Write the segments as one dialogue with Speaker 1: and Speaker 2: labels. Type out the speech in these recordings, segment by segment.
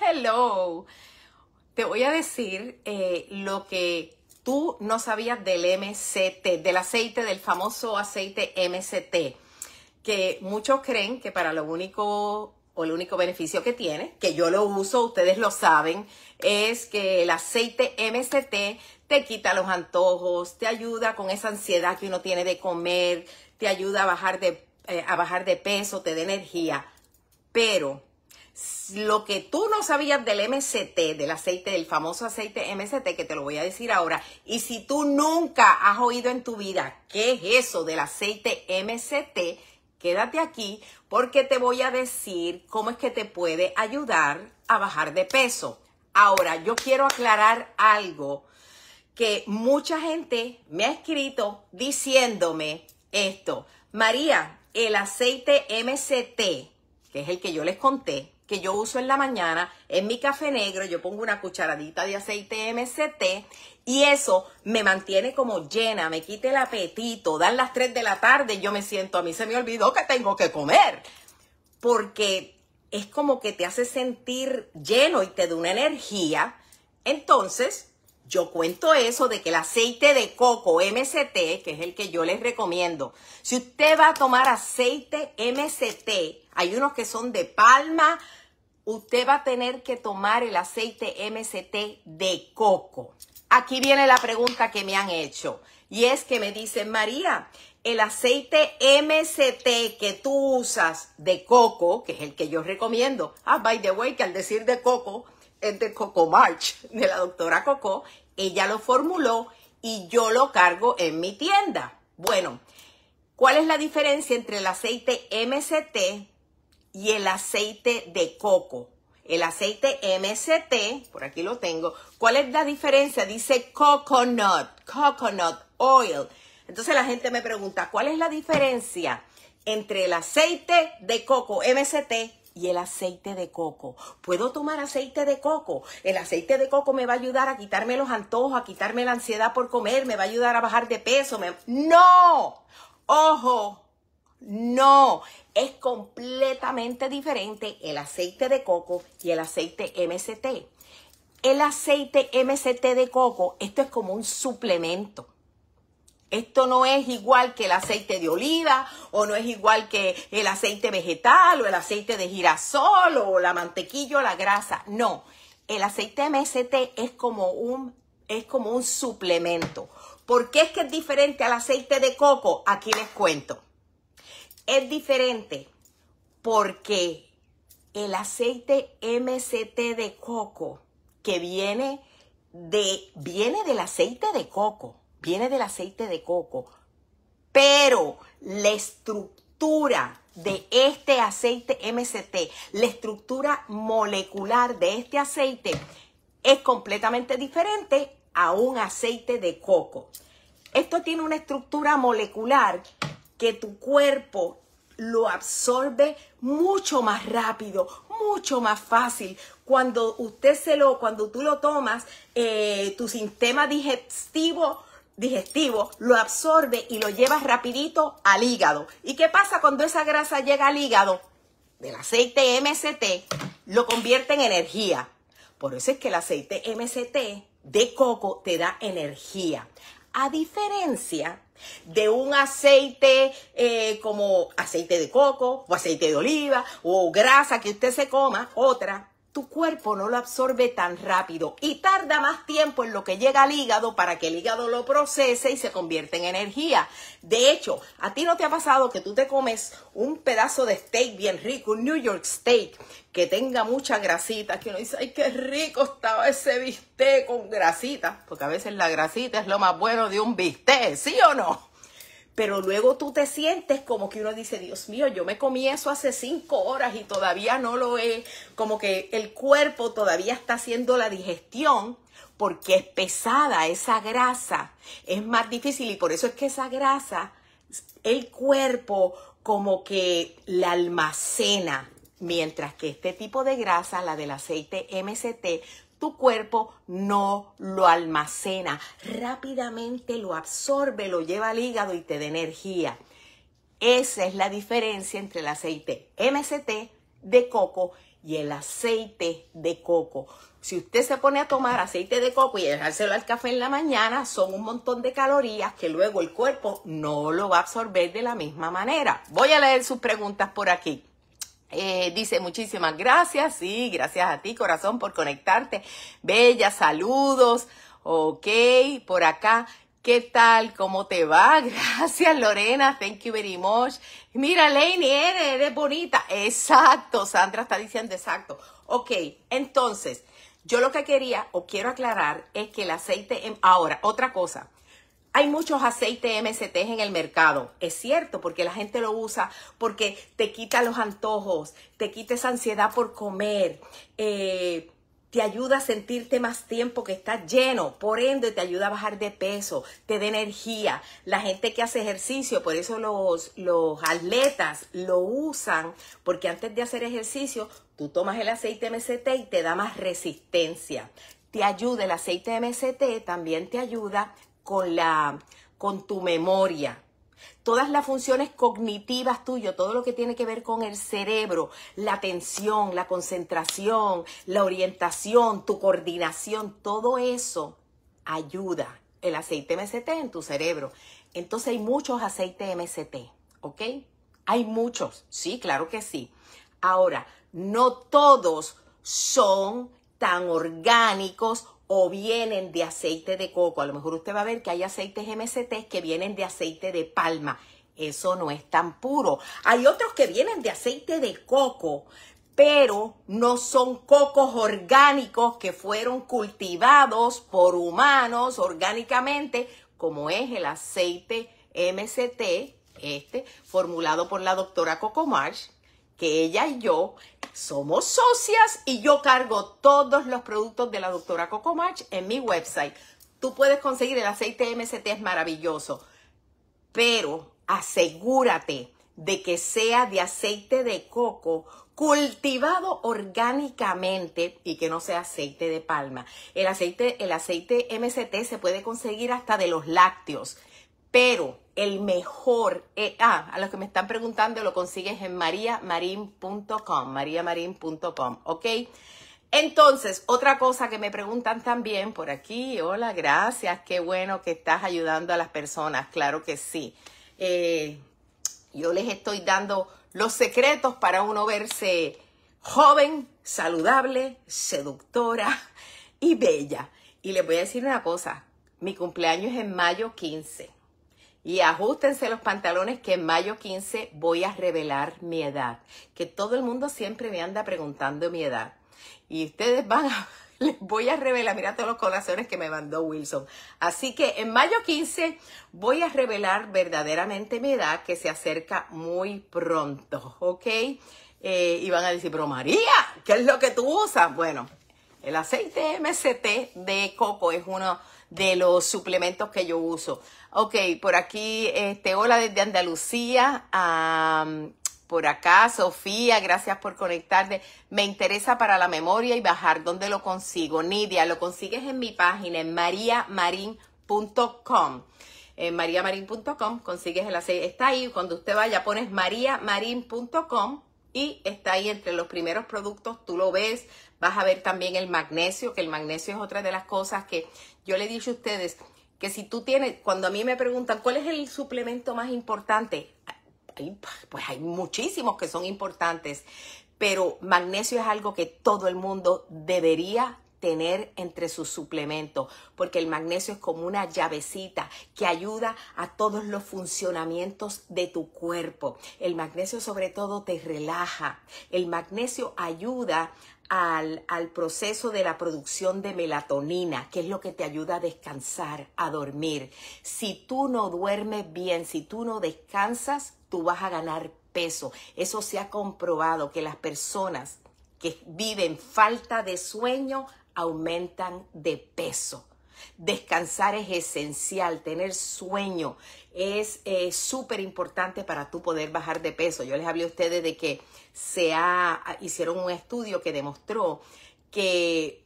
Speaker 1: Hello. Te voy a decir eh, lo que tú no sabías del MCT, del aceite, del famoso aceite MCT, que muchos creen que para lo único o el único beneficio que tiene, que yo lo uso, ustedes lo saben, es que el aceite MCT te quita los antojos, te ayuda con esa ansiedad que uno tiene de comer, te ayuda a bajar eh, a bajar de peso, te da energía. Pero lo que tú no sabías del MCT, del aceite, del famoso aceite MCT, que te lo voy a decir ahora, y si tú nunca has oído en tu vida qué es eso del aceite MCT, quédate aquí porque te voy a decir cómo es que te puede ayudar a bajar de peso. Ahora, yo quiero aclarar algo que mucha gente me ha escrito diciéndome esto. María, el aceite MCT, que es el que yo les conté, que yo uso en la mañana, en mi café negro yo pongo una cucharadita de aceite MCT y eso me mantiene como llena, me quita el apetito, dan las 3 de la tarde yo me siento, a mí se me olvidó que tengo que comer, porque es como que te hace sentir lleno y te da una energía, entonces yo cuento eso de que el aceite de coco MCT, que es el que yo les recomiendo, si usted va a tomar aceite MCT, hay unos que son de palma, usted va a tener que tomar el aceite MCT de coco. Aquí viene la pregunta que me han hecho y es que me dicen, María, el aceite MCT que tú usas de coco, que es el que yo recomiendo, ah, by the way, que al decir de coco, de Coco March, de la doctora Coco. Ella lo formuló y yo lo cargo en mi tienda. Bueno, ¿cuál es la diferencia entre el aceite MCT y el aceite de coco? El aceite MCT, por aquí lo tengo. ¿Cuál es la diferencia? Dice coconut, coconut oil. Entonces la gente me pregunta, ¿cuál es la diferencia entre el aceite de coco MCT y el aceite de coco. ¿Puedo tomar aceite de coco? El aceite de coco me va a ayudar a quitarme los antojos, a quitarme la ansiedad por comer, me va a ayudar a bajar de peso. No, ojo, no, es completamente diferente el aceite de coco y el aceite MCT. El aceite MCT de coco, esto es como un suplemento. Esto no es igual que el aceite de oliva o no es igual que el aceite vegetal o el aceite de girasol o la mantequilla o la grasa. No, el aceite MST es como un, es como un suplemento. ¿Por qué es que es diferente al aceite de coco? Aquí les cuento. Es diferente porque el aceite MCT de coco que viene de viene del aceite de coco viene del aceite de coco, pero la estructura de este aceite MCT, la estructura molecular de este aceite es completamente diferente a un aceite de coco. Esto tiene una estructura molecular que tu cuerpo lo absorbe mucho más rápido, mucho más fácil. Cuando usted se lo, cuando tú lo tomas, eh, tu sistema digestivo digestivo lo absorbe y lo lleva rapidito al hígado. ¿Y qué pasa cuando esa grasa llega al hígado? Del aceite MCT lo convierte en energía. Por eso es que el aceite MCT de coco te da energía. A diferencia de un aceite eh, como aceite de coco o aceite de oliva o grasa que usted se coma, otra, tu cuerpo no lo absorbe tan rápido y tarda más tiempo en lo que llega al hígado para que el hígado lo procese y se convierta en energía. De hecho, a ti no te ha pasado que tú te comes un pedazo de steak bien rico, un New York steak que tenga mucha grasita, que uno dice, ay, qué rico estaba ese bistec con grasita, porque a veces la grasita es lo más bueno de un bistec, ¿sí o no? Pero luego tú te sientes como que uno dice, Dios mío, yo me comí eso hace cinco horas y todavía no lo he. Como que el cuerpo todavía está haciendo la digestión porque es pesada esa grasa. Es más difícil y por eso es que esa grasa, el cuerpo como que la almacena. Mientras que este tipo de grasa, la del aceite MCT, tu cuerpo no lo almacena, rápidamente lo absorbe, lo lleva al hígado y te da energía. Esa es la diferencia entre el aceite MCT de coco y el aceite de coco. Si usted se pone a tomar aceite de coco y dejárselo al café en la mañana, son un montón de calorías que luego el cuerpo no lo va a absorber de la misma manera. Voy a leer sus preguntas por aquí. Eh, dice muchísimas gracias, sí, gracias a ti corazón por conectarte. Bella, saludos, ok, por acá. ¿Qué tal? ¿Cómo te va? Gracias, Lorena. Thank you very much. Mira, Lainey, eres, bonita. Exacto, Sandra está diciendo exacto. Ok, entonces, yo lo que quería o quiero aclarar es que el aceite, ahora, otra cosa. Hay muchos aceites MST en el mercado, es cierto, porque la gente lo usa porque te quita los antojos, te quita esa ansiedad por comer, eh, te ayuda a sentirte más tiempo que estás lleno, por ende te ayuda a bajar de peso, te da energía. La gente que hace ejercicio, por eso los, los atletas lo usan, porque antes de hacer ejercicio, tú tomas el aceite MCT y te da más resistencia. Te ayuda el aceite MCT, también te ayuda con, la, con tu memoria. Todas las funciones cognitivas tuyas, todo lo que tiene que ver con el cerebro, la atención, la concentración, la orientación, tu coordinación, todo eso ayuda el aceite MCT en tu cerebro. Entonces hay muchos aceites MCT, ¿ok? Hay muchos, sí, claro que sí. Ahora, no todos son tan orgánicos o vienen de aceite de coco. A lo mejor usted va a ver que hay aceites MCT que vienen de aceite de palma. Eso no es tan puro. Hay otros que vienen de aceite de coco, pero no son cocos orgánicos que fueron cultivados por humanos orgánicamente, como es el aceite MCT, este, formulado por la doctora Coco Marsh que ella y yo somos socias y yo cargo todos los productos de la doctora March en mi website. Tú puedes conseguir el aceite MCT, es maravilloso, pero asegúrate de que sea de aceite de coco cultivado orgánicamente y que no sea aceite de palma. El aceite, el aceite MCT se puede conseguir hasta de los lácteos pero el mejor, eh, ah, a los que me están preguntando, lo consigues en mariamarin.com, mariamarin.com, ¿ok? Entonces, otra cosa que me preguntan también por aquí, hola, gracias, qué bueno que estás ayudando a las personas, claro que sí. Eh, yo les estoy dando los secretos para uno verse joven, saludable, seductora y bella. Y les voy a decir una cosa, mi cumpleaños es en mayo 15 y ajustense los pantalones que en mayo 15 voy a revelar mi edad. Que todo el mundo siempre me anda preguntando mi edad. Y ustedes van a... Les voy a revelar, mira todos los corazones que me mandó Wilson. Así que en mayo 15 voy a revelar verdaderamente mi edad que se acerca muy pronto, ¿ok? Eh, y van a decir, pero María, ¿qué es lo que tú usas? Bueno, el aceite MCT de coco es uno de los suplementos que yo uso. Ok, por aquí, este, hola desde Andalucía. por acá, Sofía, gracias por conectarte. Me interesa para la memoria y bajar. ¿Dónde lo consigo? Nidia, lo consigues en mi página, en mariamarin.com. En mariamarin.com consigues el aceite. Está ahí, cuando usted vaya, pones mariamarin.com y está ahí entre los primeros productos, tú lo ves, vas a ver también el magnesio, que el magnesio es otra de las cosas que yo le dije a ustedes, si tú tienes, cuando a mí me preguntan cuál es el suplemento más importante, pues hay muchísimos que son importantes, pero magnesio es algo que todo el mundo debería tener entre sus suplementos, porque el magnesio es como una llavecita que ayuda a todos los funcionamientos de tu cuerpo. El magnesio sobre todo te relaja. El magnesio ayuda al, al, proceso de la producción de melatonina, que es lo que te ayuda a descansar, a dormir. Si tú no duermes bien, si tú no descansas, tú vas a ganar peso. Eso se ha comprobado que las personas que viven falta de sueño aumentan de peso. Descansar es esencial, tener sueño es eh, súper importante para tú poder bajar de peso. Yo les hablé a ustedes de que se ha, hicieron un estudio que demostró que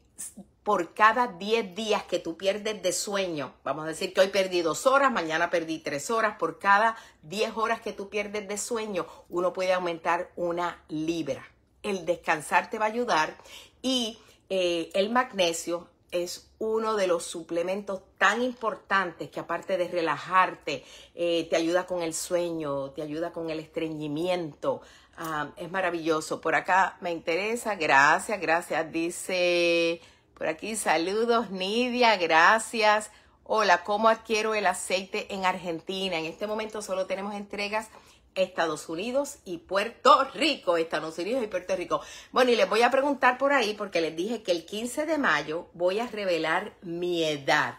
Speaker 1: por cada 10 días que tú pierdes de sueño, vamos a decir que hoy perdí 2 horas, mañana perdí 3 horas, por cada 10 horas que tú pierdes de sueño, uno puede aumentar una libra. El descansar te va a ayudar y eh, el magnesio es uno de los suplementos tan importantes que aparte de relajarte, eh, te ayuda con el sueño, te ayuda con el estreñimiento. Ah, es maravilloso. Por acá me interesa. Gracias, gracias. Dice por aquí saludos, Nidia. Gracias. Hola, ¿cómo adquiero el aceite en Argentina? En este momento solo tenemos entregas Estados Unidos y Puerto Rico. Estados Unidos y Puerto Rico. Bueno, y les voy a preguntar por ahí porque les dije que el 15 de mayo voy a revelar mi edad.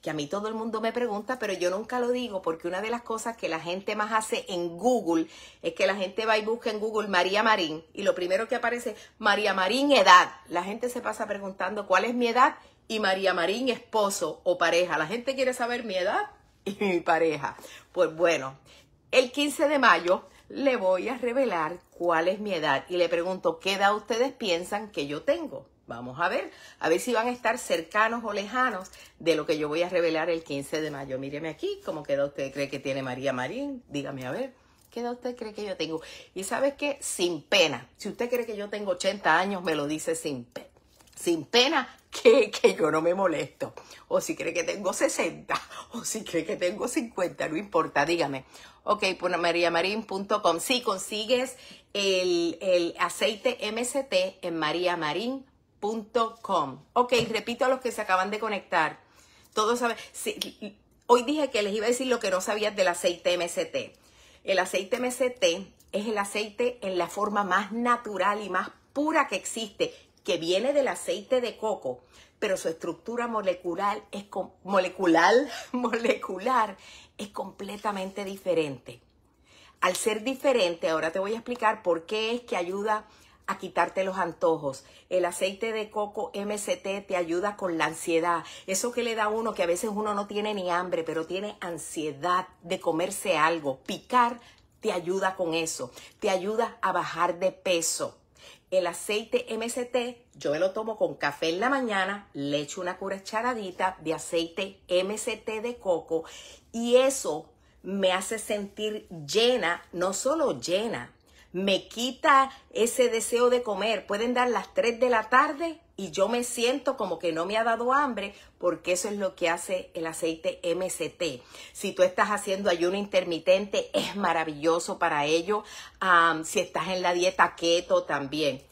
Speaker 1: Que a mí todo el mundo me pregunta, pero yo nunca lo digo porque una de las cosas que la gente más hace en Google es que la gente va y busca en Google María Marín y lo primero que aparece, María Marín edad. La gente se pasa preguntando cuál es mi edad y María Marín esposo o pareja. La gente quiere saber mi edad y mi pareja. Pues bueno, el 15 de mayo le voy a revelar cuál es mi edad y le pregunto qué edad ustedes piensan que yo tengo. Vamos a ver, a ver si van a estar cercanos o lejanos de lo que yo voy a revelar el 15 de mayo. Míreme aquí, ¿cómo queda usted cree que tiene María Marín? Dígame a ver, ¿qué edad usted cree que yo tengo? Y sabes qué, sin pena, si usted cree que yo tengo 80 años, me lo dice sin pena. Sin pena, que, que yo no me molesto. O si cree que tengo 60, o si cree que tengo 50, no importa, dígame. Ok, por mariamarín.com. Si sí, consigues el, aceite MCT en mariamarín.com. Ok, repito a los que se acaban de conectar. Todos saben. hoy dije que les iba a decir lo que no sabías del aceite MCT. El aceite MCT es el aceite en la forma más natural y más pura que existe, que viene del aceite de coco, pero su estructura molecular es molecular, molecular es completamente diferente. Al ser diferente, ahora te voy a explicar por qué es que ayuda a quitarte los antojos. El aceite de coco MCT te ayuda con la ansiedad. Eso que le da a uno, que a veces uno no tiene ni hambre, pero tiene ansiedad de comerse algo. Picar te ayuda con eso. Te ayuda a bajar de peso el aceite MCT, yo me lo tomo con café en la mañana, le echo una cucharadita de aceite MCT de coco y eso me hace sentir llena, no solo llena, me quita ese deseo de comer. Pueden dar las 3 de la tarde y yo me siento como que no me ha dado hambre porque eso es lo que hace el aceite MCT. Si tú estás haciendo ayuno intermitente es maravilloso para ello. si estás en la dieta keto también.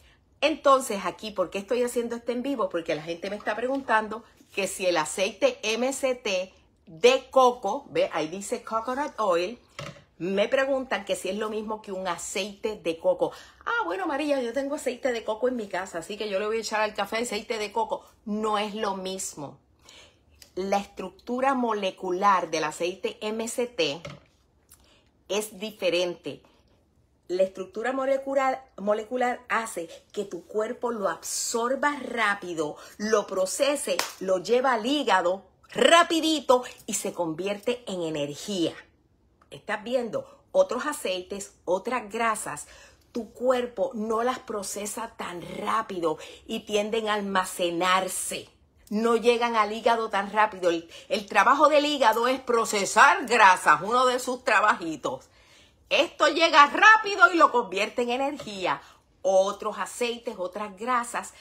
Speaker 1: Entonces aquí, ¿por qué estoy haciendo este en vivo? Porque la gente me está preguntando que si el aceite MCT de coco, ve, ahí dice coconut oil, me preguntan que si es lo mismo que un aceite de coco. Ah, bueno, María, yo tengo aceite de coco en mi casa, así que yo le voy a echar al café aceite de coco. No es lo mismo. La estructura molecular del aceite MCT es diferente. La estructura molecular, hace que tu cuerpo lo absorba rápido, lo procese, lo lleva al hígado rapidito y se convierte en energía estás viendo otros aceites, otras grasas, tu cuerpo no las procesa tan rápido y tienden a almacenarse. No llegan al hígado tan rápido. El, trabajo del hígado es procesar grasas, uno de sus trabajitos. Esto llega rápido y lo convierte en energía. Otros aceites, otras grasas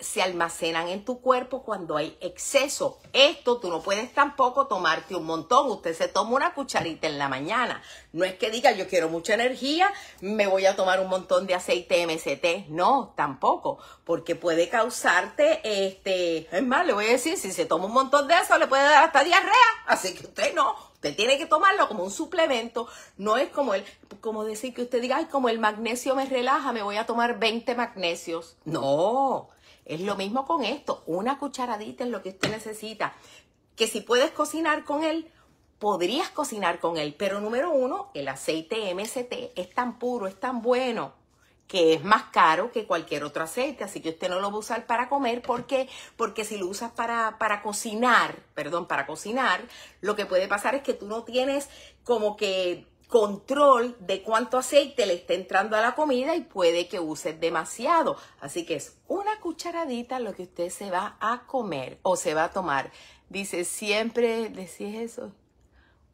Speaker 1: se almacenan en tu cuerpo cuando hay exceso. Esto tú no puedes tampoco tomarte un montón. Usted se toma una cucharita en la mañana. No es que diga yo quiero mucha energía, me voy a tomar un montón de aceite MCT. No, tampoco, porque puede causarte, este, es más, le voy a decir, si se toma un montón de eso, le puede dar hasta diarrea. Así que usted no, Usted tiene que tomarlo como un suplemento, no es como el, como decir que usted diga, ay, como el magnesio me relaja, me voy a tomar 20 magnesios. No, es lo mismo con esto, una cucharadita es lo que usted necesita. Que si puedes cocinar con él, podrías cocinar con él. Pero número uno, el aceite MCT es tan puro, es tan bueno, que es más caro que cualquier otro aceite, así que usted no lo va a usar para comer, ¿por qué? Porque si lo usas para, para cocinar, perdón, para cocinar, lo que puede pasar es que tú no tienes como que control de cuánto aceite le está entrando a la comida y puede que uses demasiado. Así que es una cucharadita lo que usted se va a comer o se va a tomar. Dice, siempre decís eso.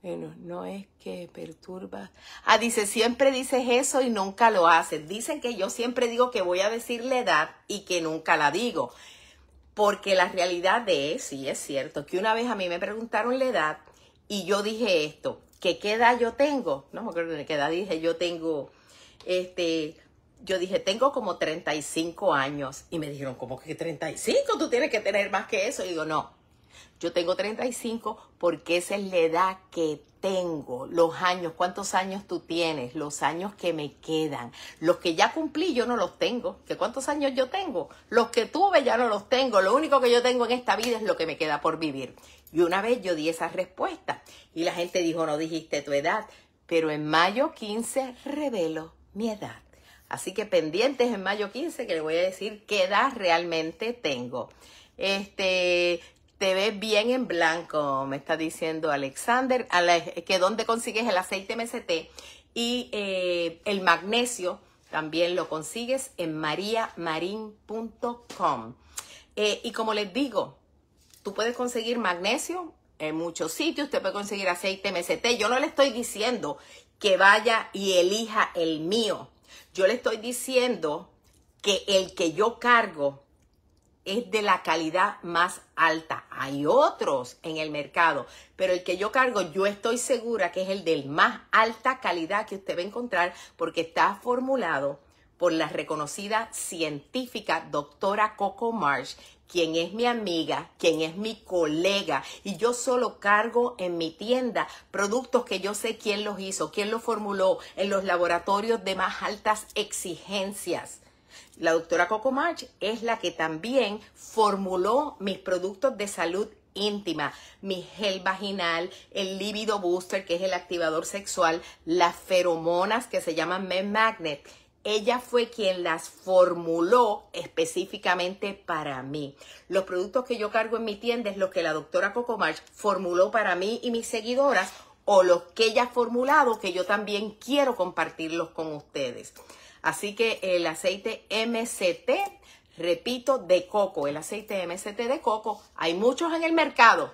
Speaker 1: Bueno, no es que perturba. Ah, dice, siempre dices eso y nunca lo haces. Dicen que yo siempre digo que voy a decir la edad y que nunca la digo. Porque la realidad de, sí, es cierto, que una vez a mí me preguntaron la edad y yo dije esto, que qué edad yo tengo, no me acuerdo de qué edad dije, yo tengo, este, yo dije, tengo como 35 años. Y me dijeron, ¿cómo que 35? Tú tienes que tener más que eso. Y digo, no, yo tengo 35 porque esa es la edad que tengo, los años, cuántos años tú tienes, los años que me quedan. Los que ya cumplí yo no los tengo. qué ¿Cuántos años yo tengo? Los que tuve ya no los tengo. Lo único que yo tengo en esta vida es lo que me queda por vivir. Y una vez yo di esa respuesta y la gente dijo, no dijiste tu edad, pero en mayo 15 revelo mi edad. Así que pendientes en mayo 15 que le voy a decir qué edad realmente tengo. Este, te ves bien en blanco, me está diciendo Alexander, que dónde consigues el aceite MCT y eh, el magnesio también lo consigues en mariamarin.com. Eh, y como les digo, tú puedes conseguir magnesio en muchos sitios, usted puede conseguir aceite MCT. Yo no le estoy diciendo que vaya y elija el mío. Yo le estoy diciendo que el que yo cargo es de la calidad más alta. Hay otros en el mercado, pero el que yo cargo, yo estoy segura que es el del más alta calidad que usted va a encontrar porque está formulado por la reconocida científica doctora Coco Marsh ¿Quién es mi amiga, ¿Quién es mi colega, y yo solo cargo en mi tienda productos que yo sé quién los hizo, quién los formuló en los laboratorios de más altas exigencias. La doctora Coco March es la que también formuló mis productos de salud íntima, mi gel vaginal, el libido booster, que es el activador sexual, las feromonas que se llaman Men Magnet ella fue quien las formuló específicamente para mí. Los productos que yo cargo en mi tienda es lo que la doctora Coco March formuló para mí y mis seguidoras o los que ella ha formulado que yo también quiero compartirlos con ustedes. Así que el aceite MCT, repito, de coco, el aceite MCT de coco, hay muchos en el mercado,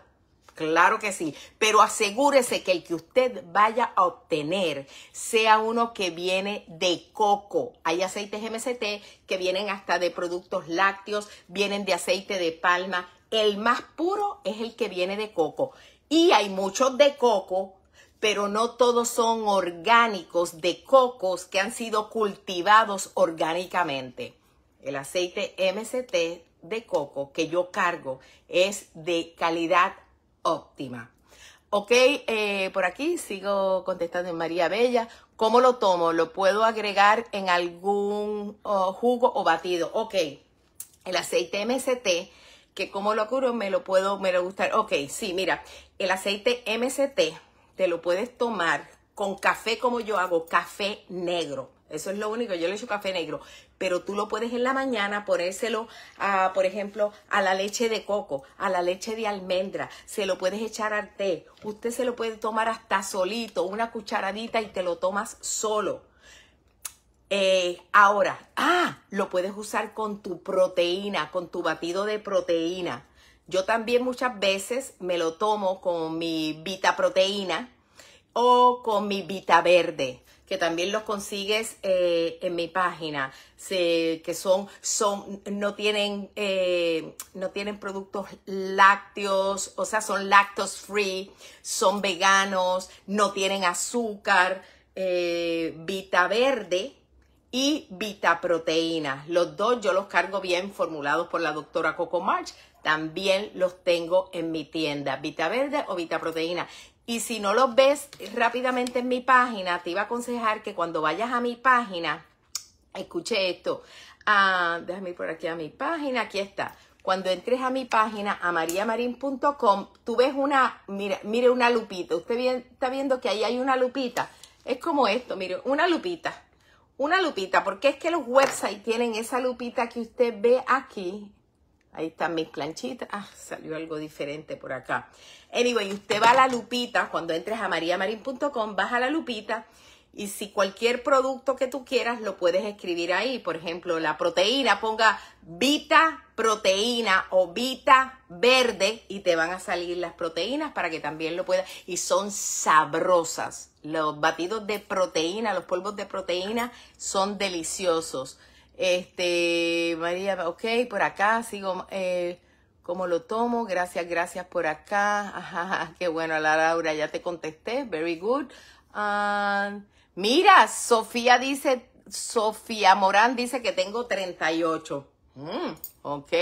Speaker 1: Claro que sí, pero asegúrese que el que usted vaya a obtener sea uno que viene de coco. Hay aceites MCT que vienen hasta de productos lácteos, vienen de aceite de palma. El más puro es el que viene de coco. Y hay muchos de coco, pero no todos son orgánicos de cocos que han sido cultivados orgánicamente. El aceite MCT de coco que yo cargo es de calidad óptima. Ok, eh, por aquí sigo contestando en María Bella. ¿Cómo lo tomo? ¿Lo puedo agregar en algún jugo o batido? Ok, el aceite MCT, que como lo curo me lo puedo, me lo gustar. Ok, sí, mira, el aceite MCT te lo puedes tomar con café como yo hago, café negro. Eso es lo único, yo le echo café negro pero tú lo puedes en la mañana ponérselo, por ejemplo, a la leche de coco, a la leche de almendra, se lo puedes echar al té, usted se lo puede tomar hasta solito, una cucharadita y te lo tomas solo. Eh, ahora, ah, lo puedes usar con tu proteína, con tu batido de proteína. Yo también muchas veces me lo tomo con mi vita proteína o con mi vita verde que también los consigues eh, en mi página, que son, son, no tienen, eh, no tienen productos lácteos, o sea, son lactos free, son veganos, no tienen azúcar, eh, vita verde, y Vita Proteína. Los dos yo los cargo bien formulados por la doctora Coco March. También los tengo en mi tienda, Vita Verde o Vita Proteína. Y si no los ves rápidamente en mi página, te iba a aconsejar que cuando vayas a mi página, escuche esto. Ah, déjame ir por aquí a mi página, aquí está. Cuando entres a mi página, a amariamarin.com, tú ves una, mira, mire una lupita. Usted bien, está viendo que ahí hay una lupita. Es como esto, mire, una lupita. Una lupita, porque es que los websites tienen esa lupita que usted ve aquí. Ahí están mis planchitas. Ah, salió algo diferente por acá. Anyway, usted va a la lupita, cuando entres a mariamarín.com, vas a la lupita y si cualquier producto que tú quieras lo puedes escribir ahí. Por ejemplo, la proteína, ponga Vita Proteína o Vita Verde y te van a salir las proteínas para que también lo puedas. Y son sabrosas. Los batidos de proteína, los polvos de proteína son deliciosos. Este, María, ok, por acá sigo. Eh, cómo lo tomo. Gracias, gracias por acá. Ajá, qué bueno, La Laura, ya te contesté. Very good. mira, Sofía dice, Sofía Morán dice que tengo 38. Mm, ok.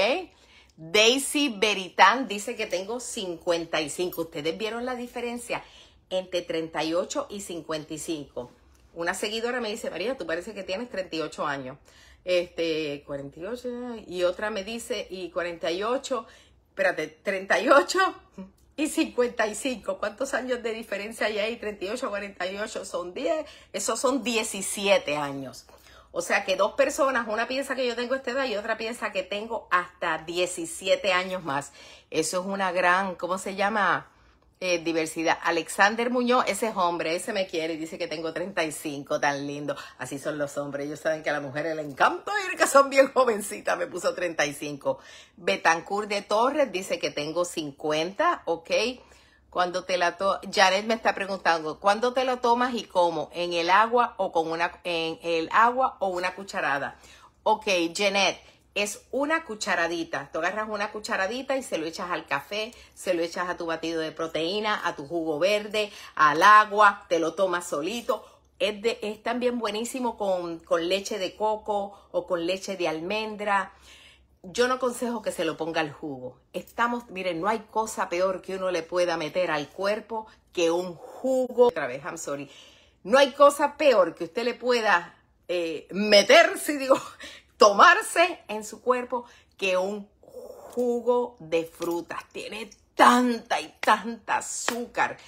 Speaker 1: Daisy Beritán dice que tengo 55. Ustedes vieron la diferencia entre 38 y 55. Una seguidora me dice, María, tú parece que tienes 38 años este, 48, y otra me dice, y 48, espérate, 38 y 55. ¿Cuántos años de diferencia hay ahí? 38, 48, son 10, esos son 17 años. O sea que dos personas, una piensa que yo tengo esta edad y otra piensa que tengo hasta 17 años más. Eso es una gran, ¿cómo se llama? Eh, diversidad. Alexander Muñoz, ese es hombre, ese me quiere y dice que tengo 35, tan lindo. Así son los hombres, ellos saben que a las mujeres les encanta ir, que son bien jovencitas, me puso 35. Betancourt de Torres dice que tengo 50, ok. Cuando te la to Janet me está preguntando, ¿cuándo te lo tomas y cómo? ¿En el agua o con una, en el agua o una cucharada? Ok, Janet, es una cucharadita. Tú agarras una cucharadita y se lo echas al café, se lo echas a tu batido de proteína, a tu jugo verde, al agua, te lo tomas solito. Es, también buenísimo con, leche de coco o con leche de almendra. Yo no aconsejo que se lo ponga al jugo. Estamos, miren, no hay cosa peor que uno le pueda meter al cuerpo que un jugo. Otra vez, I'm sorry. No hay cosa peor que usted le pueda eh, meter, si digo, tomarse en su cuerpo que un jugo de frutas. Tiene tanta y tanta azúcar.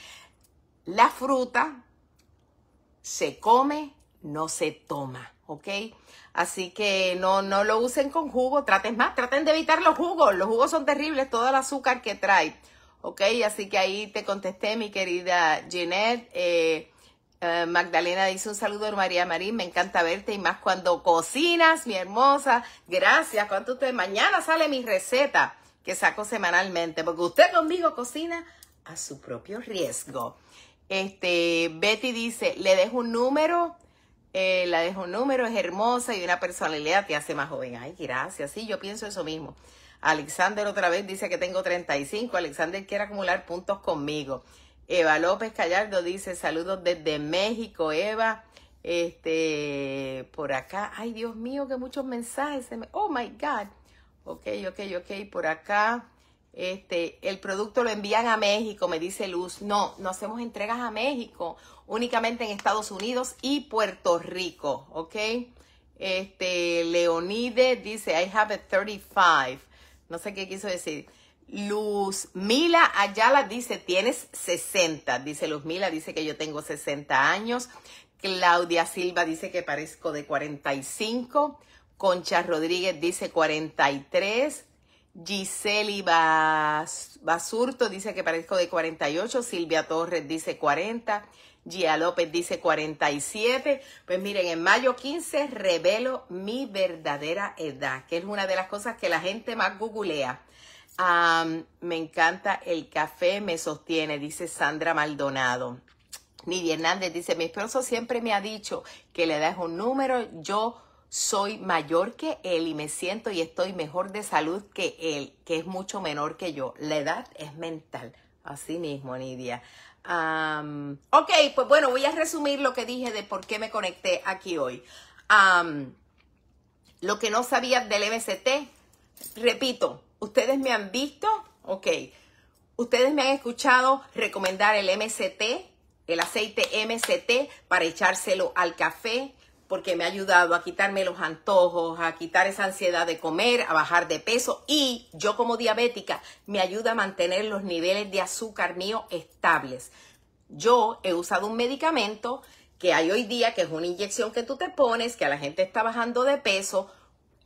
Speaker 1: La fruta se come, no se toma, ¿ok? Así que no, no lo usen con jugo, traten más, traten de evitar los jugos, los jugos son terribles, todo el azúcar que trae, ¿ok? Así que ahí te contesté, mi querida Jeanette. Eh, eh, Magdalena dice un saludo María Marín, me encanta verte y más cuando cocinas, mi hermosa. Gracias, cuánto usted mañana sale mi receta que saco semanalmente, porque usted conmigo cocina a su propio riesgo. Este, Betty dice, le dejo un número, eh, la dejo un número, es hermosa y una personalidad te hace más joven. Ay, gracias, sí, yo pienso eso mismo. Alexander otra vez dice que tengo 35, Alexander quiere acumular puntos conmigo. Eva López Callardo dice saludos desde México, Eva. Este, por acá, ay Dios mío, que muchos mensajes. oh my God. Ok, ok, ok, por acá. Este, el producto lo envían a México, me dice Luz. No, no hacemos entregas a México, únicamente en Estados Unidos y Puerto Rico, ¿ok? Este, Leonide dice, I have a 35. No sé qué quiso decir. Luz Mila Ayala dice, tienes 60. Dice Luz Mila, dice que yo tengo 60 años. Claudia Silva dice que parezco de 45. Concha Rodríguez dice 43. Giseli Basurto dice que parezco de 48. Silvia Torres dice 40. Gia López dice 47. Pues miren, en mayo 15 revelo mi verdadera edad, que es una de las cosas que la gente más googlea me encanta el café, me sostiene, dice Sandra Maldonado. Nidia Hernández dice, mi esposo siempre me ha dicho que le es un número, yo soy mayor que él y me siento y estoy mejor de salud que él, que es mucho menor que yo. La edad es mental. Así mismo, Nidia. ok, pues bueno, voy a resumir lo que dije de por qué me conecté aquí hoy. lo que no sabía del MST, repito, Ustedes me han visto, ok. Ustedes me han escuchado recomendar el MCT, el aceite MCT para echárselo al café, porque me ha ayudado a quitarme los antojos, a quitar esa ansiedad de comer, a bajar de peso y yo como diabética me ayuda a mantener los niveles de azúcar mío estables. Yo he usado un medicamento que hay hoy día, que es una inyección que tú te pones, que a la gente está bajando de peso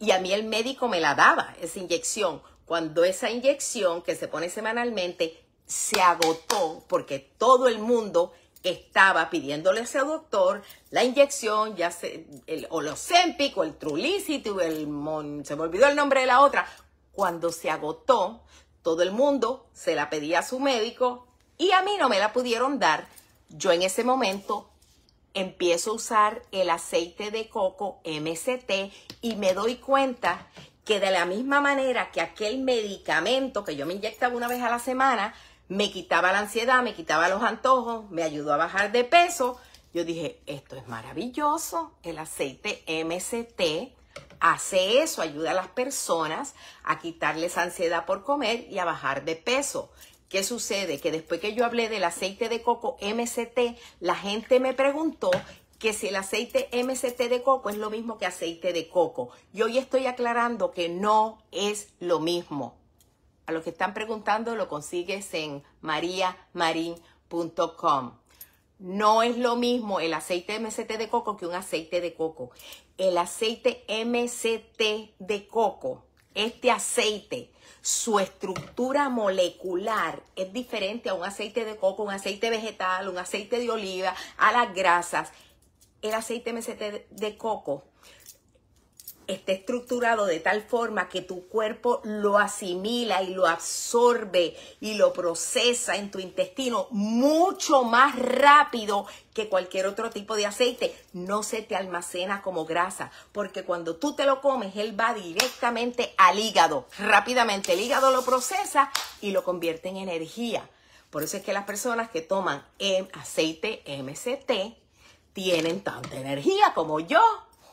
Speaker 1: y a mí el médico me la daba, esa inyección cuando esa inyección que se pone semanalmente se agotó porque todo el mundo estaba pidiéndole a ese doctor la inyección, ya sé, el, Olosempic o el Trulicity, o el se me olvidó el nombre de la otra. Cuando se agotó, todo el mundo se la pedía a su médico y a mí no me la pudieron dar. Yo en ese momento empiezo a usar el aceite de coco MCT y me doy cuenta que de la misma manera que aquel medicamento que yo me inyectaba una vez a la semana, me quitaba la ansiedad, me quitaba los antojos, me ayudó a bajar de peso, yo dije, esto es maravilloso, el aceite MCT hace eso, ayuda a las personas a quitarles ansiedad por comer y a bajar de peso. ¿Qué sucede? Que después que yo hablé del aceite de coco MCT, la gente me preguntó que si el aceite MCT de coco es lo mismo que aceite de coco. yo hoy estoy aclarando que no es lo mismo. A los que están preguntando, lo consigues en mariamarin.com. No es lo mismo el aceite MCT de coco que un aceite de coco. El aceite MCT de coco, este aceite, su estructura molecular es diferente a un aceite de coco, un aceite vegetal, un aceite de oliva, a las grasas el aceite MCT de coco está estructurado de tal forma que tu cuerpo lo asimila y lo absorbe y lo procesa en tu intestino mucho más rápido que cualquier otro tipo de aceite. No se te almacena como grasa, porque cuando tú te lo comes, él va directamente al hígado. Rápidamente el hígado lo procesa y lo convierte en energía. Por eso es que las personas que toman em, aceite MCT, tienen tanta energía como yo.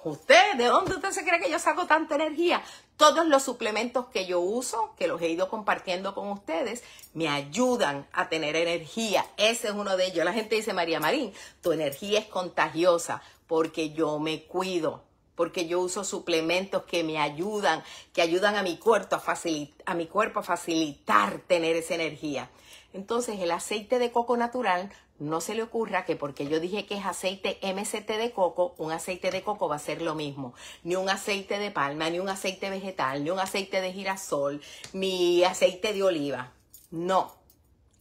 Speaker 1: Usted, ¿de dónde usted se cree que yo saco tanta energía? Todos los suplementos que yo uso, que los he ido compartiendo con ustedes, me ayudan a tener energía. Ese es uno de ellos. La gente dice, María Marín, tu energía es contagiosa porque yo me cuido, porque yo uso suplementos que me ayudan, que ayudan a mi cuerpo a, facilitar, a mi cuerpo a facilitar tener esa energía. Entonces, el aceite de coco natural no se le ocurra que porque yo dije que es aceite MCT de coco, un aceite de coco va a ser lo mismo. Ni un aceite de palma, ni un aceite vegetal, ni un aceite de girasol, ni aceite de oliva. No.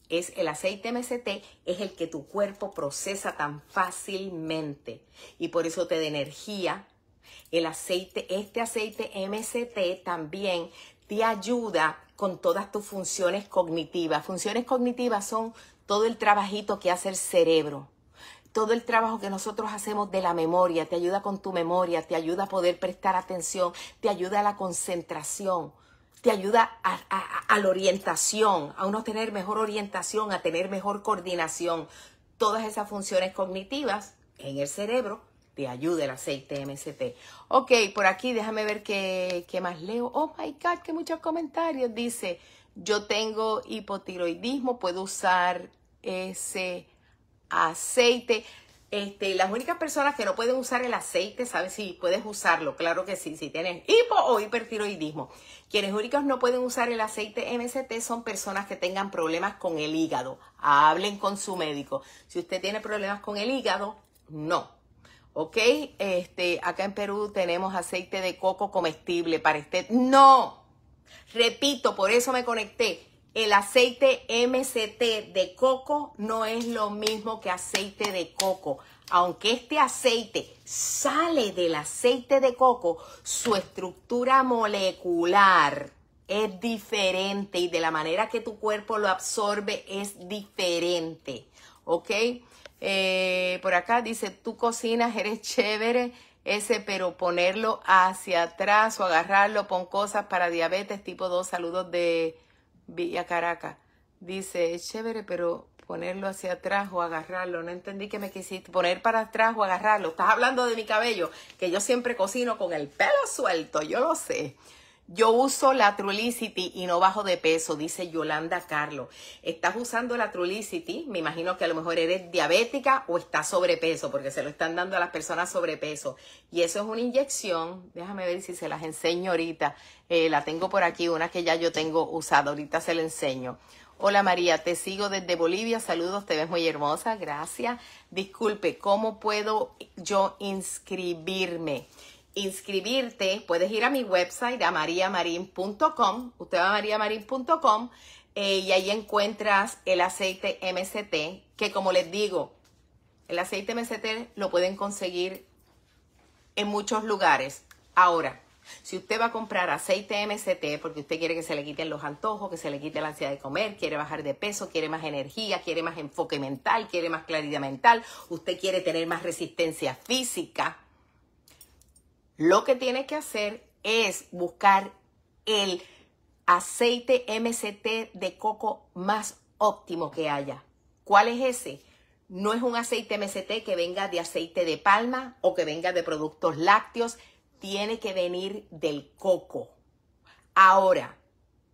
Speaker 1: Es el aceite MCT, es el que tu cuerpo procesa tan fácilmente y por eso te da energía. El aceite, este aceite MCT también te ayuda con todas tus funciones cognitivas. Funciones cognitivas son todo el trabajito que hace el cerebro, todo el trabajo que nosotros hacemos de la memoria, te ayuda con tu memoria, te ayuda a poder prestar atención, te ayuda a la concentración, te ayuda a, la orientación, a uno tener mejor orientación, a tener mejor coordinación. Todas esas funciones cognitivas en el cerebro te ayuda el aceite MCT. Ok, por aquí déjame ver qué, qué más leo. Oh my God, que muchos comentarios. Dice, yo tengo hipotiroidismo, puedo usar ese aceite. Este, las únicas personas que no pueden usar el aceite, ¿sabes? si puedes usarlo, claro que sí, si tienes hipo o hipertiroidismo. Quienes únicos no pueden usar el aceite MST son personas que tengan problemas con el hígado. Hablen con su médico. Si usted tiene problemas con el hígado, no. ¿Ok? Este, acá en Perú tenemos aceite de coco comestible para este. No. Repito, por eso me conecté el aceite MCT de coco no es lo mismo que aceite de coco. Aunque este aceite sale del aceite de coco, su estructura molecular es diferente y de la manera que tu cuerpo lo absorbe es diferente. ¿Ok? Eh, por acá dice, tú cocinas, eres chévere ese, pero ponerlo hacia atrás o agarrarlo, pon cosas para diabetes tipo 2, saludos de... Villa Caracas. Dice, es chévere, pero ponerlo hacia atrás o agarrarlo. No entendí que me quisiste poner para atrás o agarrarlo. Estás hablando de mi cabello, que yo siempre cocino con el pelo suelto, yo lo sé. Yo uso la Trulicity y no bajo de peso, dice Yolanda Carlo. Estás usando la Trulicity, me imagino que a lo mejor eres diabética o estás sobrepeso, porque se lo están dando a las personas sobrepeso. Y eso es una inyección, déjame ver si se las enseño ahorita. Eh, la tengo por aquí, una que ya yo tengo usada, ahorita se la enseño. Hola María, te sigo desde Bolivia. Saludos, te ves muy hermosa, gracias. Disculpe, ¿cómo puedo yo inscribirme? inscribirte, puedes ir a mi website, a mariamarin.com, usted va a mariamarin.com eh, y ahí encuentras el aceite MCT, que como les digo, el aceite MCT lo pueden conseguir en muchos lugares. Ahora, si usted va a comprar aceite MCT porque usted quiere que se le quiten los antojos, que se le quite la ansiedad de comer, quiere bajar de peso, quiere más energía, quiere más enfoque mental, quiere más claridad mental, usted quiere tener más resistencia física, lo que tiene que hacer es buscar el aceite MCT de coco más óptimo que haya. ¿Cuál es ese? No es un aceite MCT que venga de aceite de palma o que venga de productos lácteos, tiene que venir del coco. Ahora,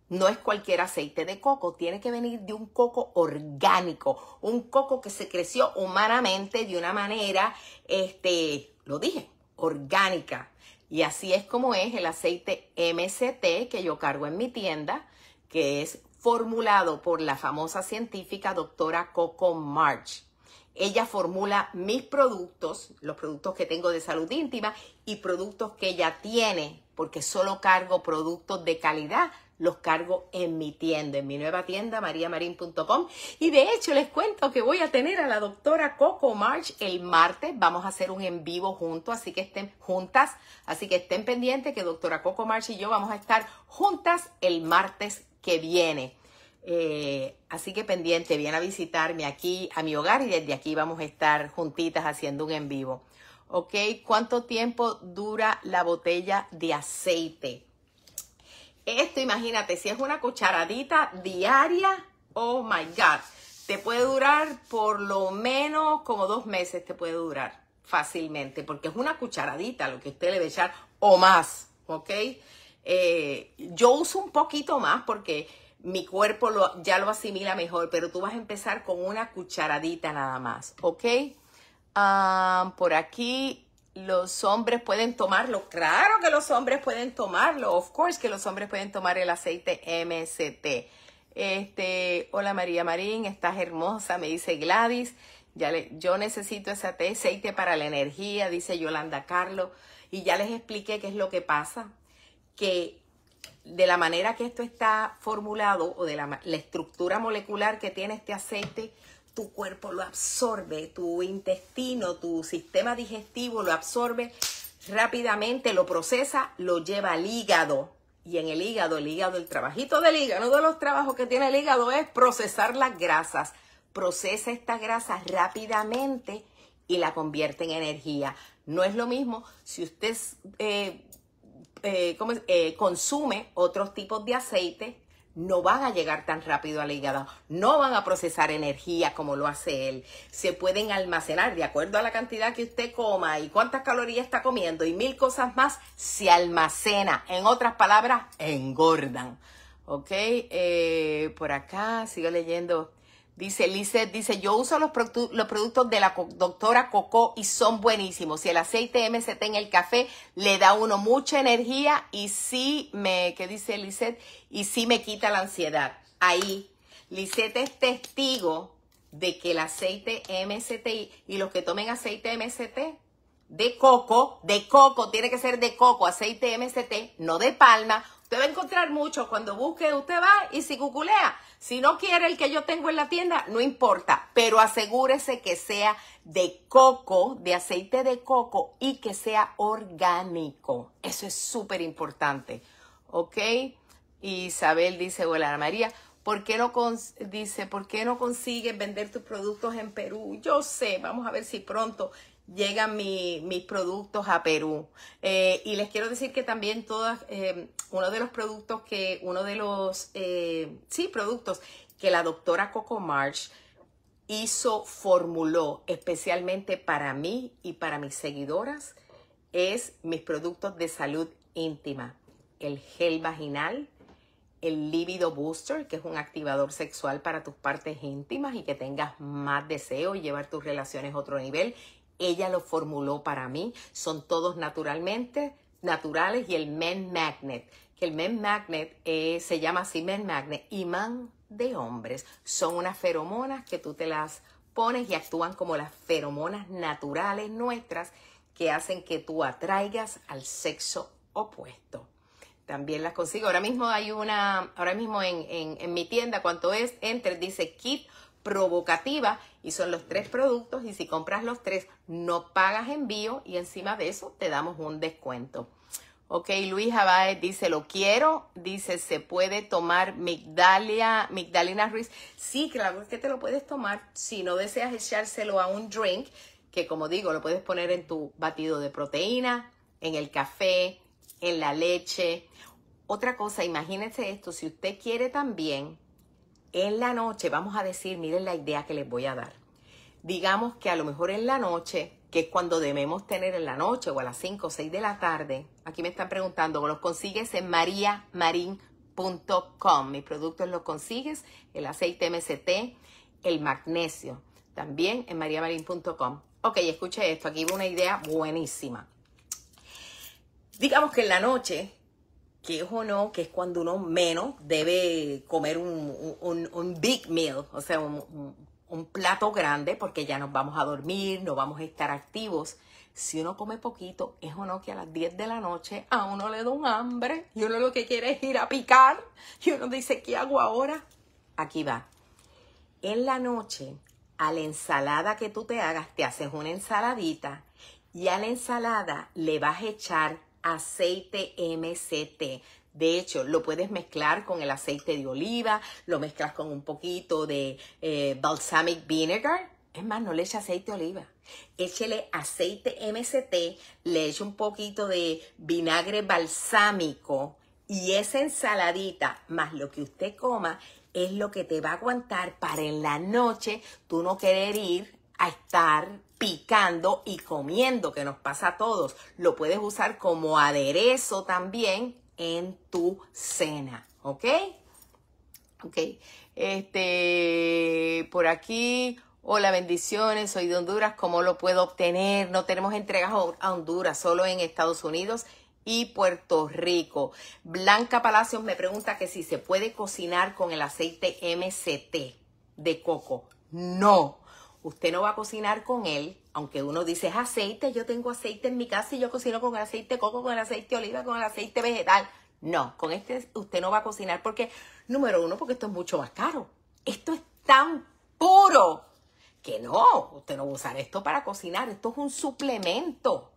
Speaker 1: no es cualquier aceite de coco, tiene que venir de un coco orgánico, un coco que se creció humanamente de una manera, este, lo dije, orgánica. Y así es como es el aceite MCT que yo cargo en mi tienda, que es formulado por la famosa científica doctora Coco March. Ella formula mis productos, los productos que tengo de salud íntima y productos que ella tiene, porque solo cargo productos de calidad los cargo en mi tienda, en mi nueva tienda mariamarin.com. Y de hecho les cuento que voy a tener a la doctora Coco March el martes. Vamos a hacer un en vivo juntos, así que estén juntas. Así que estén pendientes que doctora Coco March y yo vamos a estar juntas el martes que viene. Eh, así que pendiente, viene a visitarme aquí a mi hogar y desde aquí vamos a estar juntitas haciendo un en vivo. ¿Ok? ¿Cuánto tiempo dura la botella de aceite? Esto, imagínate, si es una cucharadita diaria, oh my God, te puede durar por lo menos como dos meses, te puede durar fácilmente, porque es una cucharadita lo que usted le va echar o más, ¿ok? Eh, yo uso un poquito más porque mi cuerpo lo, ya lo asimila mejor, pero tú vas a empezar con una cucharadita nada más, ¿ok? Ah, por aquí los hombres pueden tomarlo. Claro que los hombres pueden tomarlo. Of course que los hombres pueden tomar el aceite MST. Este, hola María Marín, estás hermosa, me dice Gladys. Ya yo necesito ese aceite para la energía, dice Yolanda Carlos. Y ya les expliqué qué es lo que pasa. Que de la manera que esto está formulado o de la, la estructura molecular que tiene este aceite, tu cuerpo lo absorbe, tu intestino, tu sistema digestivo lo absorbe rápidamente, lo procesa, lo lleva al hígado. Y en el hígado, el hígado, el trabajito del hígado, uno de los trabajos que tiene el hígado es procesar las grasas. Procesa estas grasas rápidamente y la convierte en energía. No es lo mismo si usted eh, eh, eh, consume otros tipos de aceite no van a llegar tan rápido al hígado, no van a procesar energía como lo hace él. Se pueden almacenar de acuerdo a la cantidad que usted coma y cuántas calorías está comiendo y mil cosas más, se almacena. En otras palabras, engordan. ¿Ok? Eh, por acá sigo leyendo. Dice Lizeth, dice, yo uso los, los productos de la doctora Coco y son buenísimos. Si el aceite MCT en el café le da a uno mucha energía y sí me, ¿qué dice Lizeth? Y sí me quita la ansiedad. Ahí, Lizeth es testigo de que el aceite MCT y los que tomen aceite MCT de coco, de coco, tiene que ser de coco, aceite MCT, no de palma. Usted va a encontrar muchos cuando busque, usted va y si cuculea si no quiere el que yo tengo en la tienda, no importa, pero asegúrese que sea de coco, de aceite de coco y que sea orgánico. Eso es súper importante. ¿Ok? Isabel dice, hola Ana María, ¿por qué no dice, ¿por qué no consigues vender tus productos en Perú? Yo sé, vamos a ver si pronto llegan mis productos a Perú. Eh, y les quiero decir que también todas, eh, uno de los productos que, uno de los, eh, sí, productos que la doctora Coco March hizo, formuló especialmente para mí y para mis seguidoras, es mis productos de salud íntima. El gel vaginal, el Libido Booster, que es un activador sexual para tus partes íntimas y que tengas más deseo y llevar tus relaciones a otro nivel. Ella lo formuló para mí. Son todos naturalmente naturales y el Men Magnet, que el Men Magnet eh, se llama así Men Magnet, imán de hombres. Son unas feromonas que tú te las pones y actúan como las feromonas naturales nuestras que hacen que tú atraigas al sexo opuesto. También las consigo. Ahora mismo hay una, ahora mismo en, en, mi tienda, cuanto es, entre, dice kit provocativa y son los tres productos y si compras los tres no pagas envío y encima de eso te damos un descuento. Ok, Luis Abáez dice, lo quiero, dice, ¿se puede tomar migdalia, migdalina Ruiz? Sí, claro es que te lo puedes tomar si no deseas echárselo a un drink, que como digo, lo puedes poner en tu batido de proteína, en el café, en la leche. Otra cosa, imagínense esto, si usted quiere también en la noche, vamos a decir, miren la idea que les voy a dar. Digamos que a lo mejor en la noche, que es cuando debemos tener en la noche o a las 5 o 6 de la tarde, aquí me están preguntando, los consigues en mariamarin.com. Mis productos los consigues, el aceite MCT, el magnesio, también en mariamarin.com. Ok, escuche esto, aquí va una idea buenísima. Digamos que en la noche que es o no, que es cuando uno menos debe comer un, un, big meal, o sea, un, un plato grande, porque ya nos vamos a dormir, no vamos a estar activos. Si uno come poquito, es o no que a las 10 de la noche a uno le da un hambre y uno lo que quiere es ir a picar y uno dice, ¿qué hago ahora? Aquí va. En la noche, a la ensalada que tú te hagas, te haces una ensaladita y a la ensalada le vas a echar aceite MCT. De hecho, lo puedes mezclar con el aceite de oliva, lo mezclas con un poquito de eh, balsamic vinegar. Es más, no le eche aceite de oliva. Échele aceite MCT, le eche un poquito de vinagre balsámico y esa ensaladita, más lo que usted coma, es lo que te va a aguantar para en la noche tú no querer ir a estar picando y comiendo, que nos pasa a todos. Lo puedes usar como aderezo también en tu cena, ¿ok? Ok, este, por aquí, hola, bendiciones, soy de Honduras, ¿cómo lo puedo obtener? No tenemos entregas a Honduras, solo en Estados Unidos y Puerto Rico. Blanca Palacios me pregunta que si se puede cocinar con el aceite MCT de coco. No, usted no va a cocinar con él, aunque uno dice es aceite, yo tengo aceite en mi casa y yo cocino con el aceite coco, con el aceite de oliva, con el aceite vegetal. No, con este usted no va a cocinar porque, número uno, porque esto es mucho más caro. Esto es tan puro que no, usted no va a usar esto para cocinar, esto es un suplemento.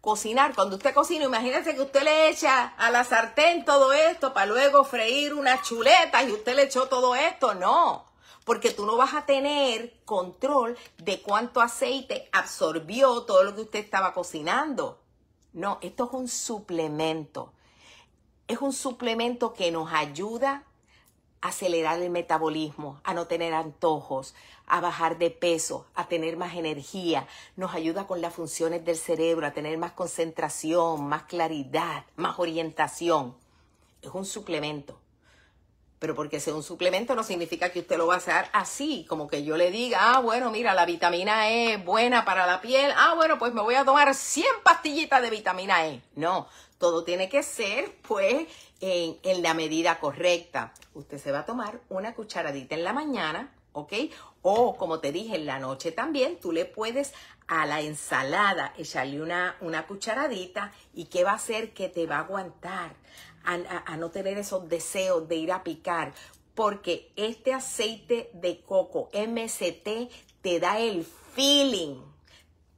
Speaker 1: Cocinar, cuando usted cocina, imagínese que usted le echa a la sartén todo esto para luego freír una chuleta y usted le echó todo esto, no porque tú no vas a tener control de cuánto aceite absorbió todo lo que usted estaba cocinando. No, esto es un suplemento. Es un suplemento que nos ayuda a acelerar el metabolismo, a no tener antojos, a bajar de peso, a tener más energía. Nos ayuda con las funciones del cerebro, a tener más concentración, más claridad, más orientación. Es un suplemento. Pero porque sea un suplemento no significa que usted lo va a hacer así, como que yo le diga, ah, bueno, mira, la vitamina E es buena para la piel, ah, bueno, pues me voy a tomar 100 pastillitas de vitamina E. No, todo tiene que ser, pues, en, la medida correcta. Usted se va a tomar una cucharadita en la mañana, ¿ok? O como te dije, en la noche también tú le puedes a la ensalada echarle una, una cucharadita y ¿qué va a hacer? Que te va a aguantar a, no tener esos deseos de ir a picar, porque este aceite de coco MCT te da el feeling,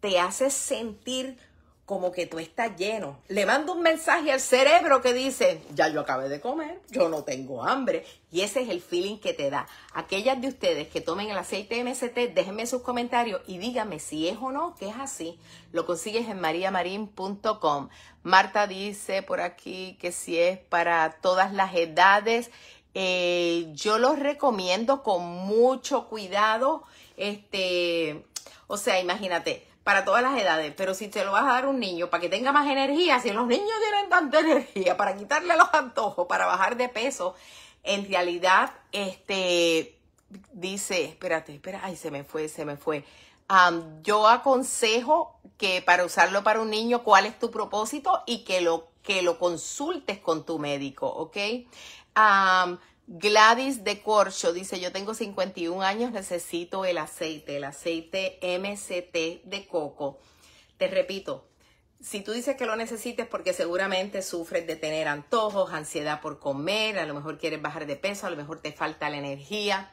Speaker 1: te hace sentir como que tú estás lleno. Le mando un mensaje al cerebro que dice, ya yo acabé de comer, yo no tengo hambre. Y ese es el feeling que te da. Aquellas de ustedes que tomen el aceite MST, déjenme sus comentarios y díganme si es o no que es así. Lo consigues en mariamarin.com. Marta dice por aquí que si es para todas las edades. Eh, yo los recomiendo con mucho cuidado. Este, o sea, imagínate, para todas las edades, pero si te lo vas a dar a un niño para que tenga más energía, si los niños tienen tanta energía para quitarle los antojos, para bajar de peso, en realidad, este, dice, espérate, espera, ay, se me fue, se me fue. yo aconsejo que para usarlo para un niño, cuál es tu propósito y que lo, que lo consultes con tu médico, ¿ok? Gladys de Corcho dice, yo tengo 51 años, necesito el aceite, el aceite MCT de coco. Te repito, si tú dices que lo necesites porque seguramente sufres de tener antojos, ansiedad por comer, a lo mejor quieres bajar de peso, a lo mejor te falta la energía.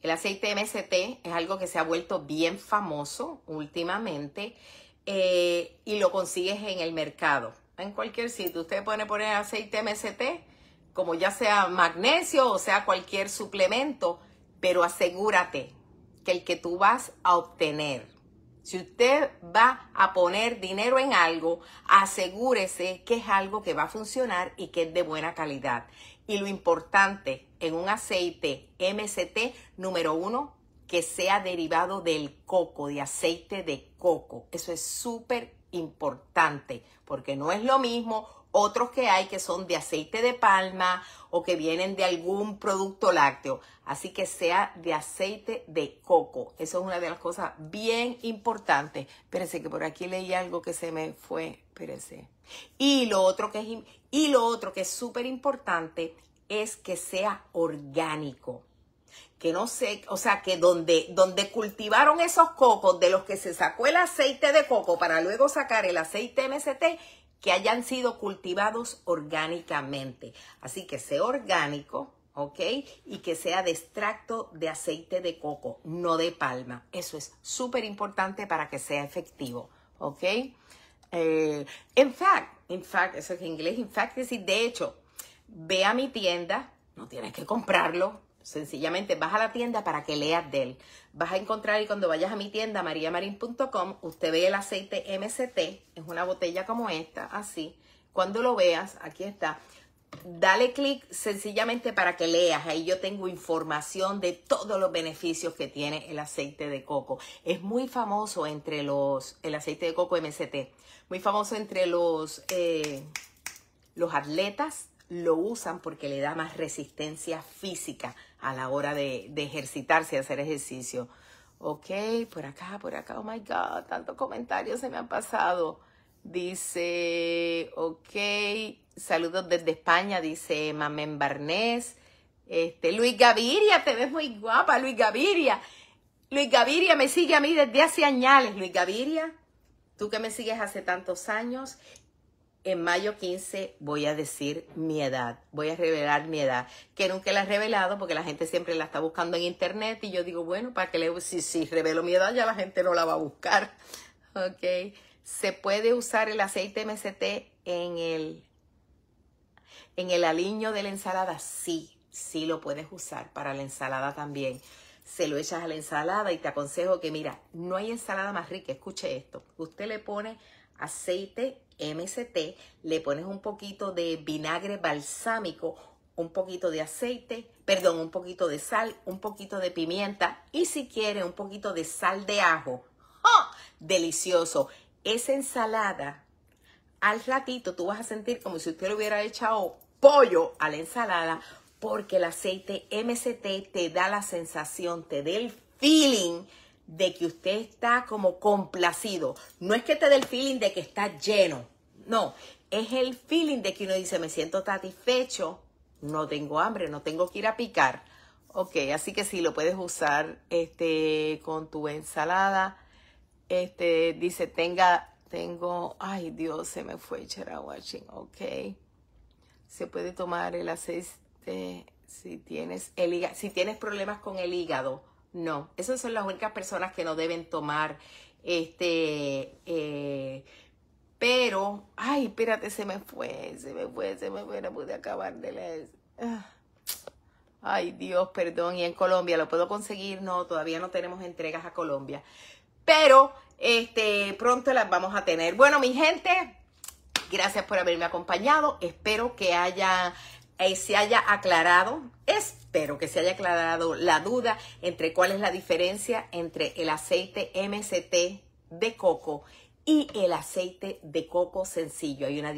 Speaker 1: El aceite MCT es algo que se ha vuelto bien famoso últimamente eh, y lo consigues en el mercado, en cualquier sitio. Usted pone poner aceite MCT como ya sea magnesio o sea cualquier suplemento, pero asegúrate que el que tú vas a obtener, si usted va a poner dinero en algo, asegúrese que es algo que va a funcionar y que es de buena calidad. Y lo importante en un aceite MCT número uno, que sea derivado del coco, de aceite de coco. Eso es súper importante porque no es lo mismo otros que hay que son de aceite de palma o que vienen de algún producto lácteo. Así que sea de aceite de coco. Eso es una de las cosas bien importantes. Espérense que por aquí leí algo que se me fue. Espérense. Y lo otro que es, y lo otro que es súper importante es que sea orgánico que no sé, o sea, que donde, donde cultivaron esos cocos de los que se sacó el aceite de coco para luego sacar el aceite MST, que hayan sido cultivados orgánicamente. Así que sea orgánico, ¿ok? Y que sea de extracto de aceite de coco, no de palma. Eso es súper importante para que sea efectivo, ¿ok? en eh, fact, in fact, eso es en inglés, in fact, es decir, de hecho, ve a mi tienda, no tienes que comprarlo, Sencillamente vas a la tienda para que leas de él. Vas a encontrar y cuando vayas a mi tienda mariamarin.com, usted ve el aceite MCT, es una botella como esta, así. Cuando lo veas, aquí está. Dale clic sencillamente para que leas. Ahí yo tengo información de todos los beneficios que tiene el aceite de coco. Es muy famoso entre los, el aceite de coco MCT, muy famoso entre los, eh, los atletas. Lo usan porque le da más resistencia física a la hora de, ejercitarse ejercitarse, hacer ejercicio. Ok, por acá, por acá, oh my God, tantos comentarios se me han pasado. Dice, ok, saludos desde España, dice Mamen Barnés. Este, Luis Gaviria, te ves muy guapa, Luis Gaviria. Luis Gaviria me sigue a mí desde hace años, Luis Gaviria. Tú que me sigues hace tantos años en mayo 15 voy a decir mi edad, voy a revelar mi edad, que nunca la he revelado porque la gente siempre la está buscando en internet y yo digo, bueno, para que le si, si revelo mi edad ya la gente no la va a buscar. Ok, se puede usar el aceite MCT en el en el aliño de la ensalada, sí, sí lo puedes usar para la ensalada también. Se lo echas a la ensalada y te aconsejo que mira, no hay ensalada más rica, escuche esto. Usted le pone aceite MST, le pones un poquito de vinagre balsámico, un poquito de aceite, perdón, un poquito de sal, un poquito de pimienta y si quieres un poquito de sal de ajo. ¡Oh! Delicioso. Esa ensalada, al ratito tú vas a sentir como si usted le hubiera echado pollo a la ensalada porque el aceite MCT te da la sensación, te da el feeling de que usted está como complacido. No es que te dé el feeling de que está lleno, no, es el feeling de que uno dice, me siento satisfecho, no tengo hambre, no tengo que ir a picar. Ok, así que sí, lo puedes usar este, con tu ensalada. Este, dice, tenga, tengo, ay Dios, se me fue Chera Watching, ok. Se puede tomar el aceite si tienes, el si tienes problemas con el hígado. No, esas son las únicas personas que no deben tomar este... Eh, pero, ay, espérate, se me fue, se me fue, se me fue, no pude acabar de leer. Ah. Ay, Dios, perdón. Y en Colombia, ¿lo puedo conseguir? No, todavía no tenemos entregas a Colombia. Pero, este, pronto las vamos a tener. Bueno, mi gente, gracias por haberme acompañado. Espero que haya, eh, se haya aclarado. Espero que se haya aclarado la duda entre cuál es la diferencia entre el aceite MCT de coco y el aceite de coco sencillo. Hay una,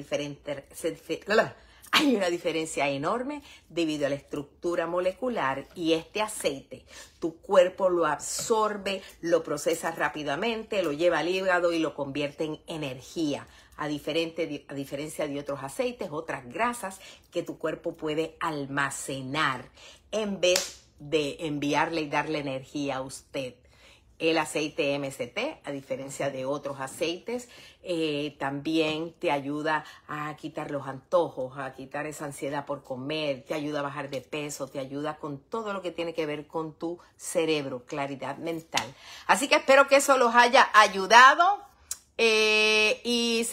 Speaker 1: hay una diferencia enorme debido a la estructura molecular y este aceite, tu cuerpo lo absorbe, lo procesa rápidamente, lo lleva al hígado y lo convierte en energía. A, diferente, a diferencia de otros aceites, otras grasas que tu cuerpo puede almacenar en vez de enviarle y darle energía a usted el aceite MCT, a diferencia de otros aceites. Eh, también te ayuda a quitar los antojos, a quitar esa ansiedad por comer, te ayuda a bajar de peso, te ayuda con todo lo que tiene que ver con tu cerebro, claridad mental. Así que espero que eso los haya ayudado. Eh, y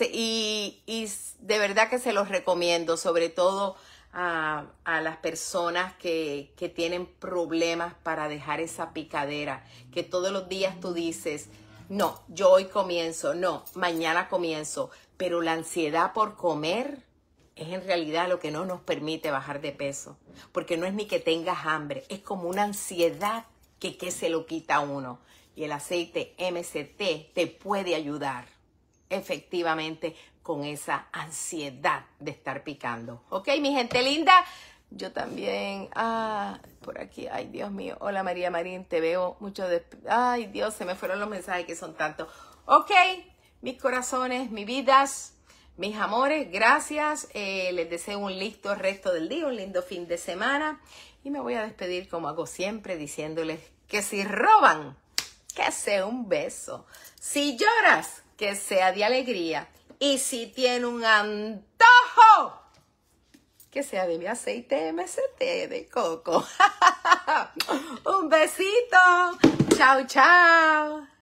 Speaker 1: de verdad que se los recomiendo, sobre todo a, las personas que, que tienen problemas para dejar esa picadera, que todos los días tú dices, no, yo hoy comienzo, no, mañana comienzo, pero la ansiedad por comer es en realidad lo que no nos permite bajar de peso, porque no es ni que tengas hambre, es como una ansiedad que, que se lo quita uno. Y el aceite MCT te puede ayudar efectivamente con esa ansiedad de estar picando. Ok, mi gente linda, yo también, ah, por aquí, ay Dios mío, hola María Marín, te veo mucho, de, ay Dios, se me fueron los mensajes que son tantos. Ok, mis corazones, mis vidas, mis amores, gracias. Eh, les deseo un listo resto del día, un lindo fin de semana. Y me voy a despedir como hago siempre, diciéndoles que si roban, que sea un beso. Si lloras, que sea de alegría. Y si tiene un antojo, que sea de mi aceite MCT de coco. un besito. Chao, chao.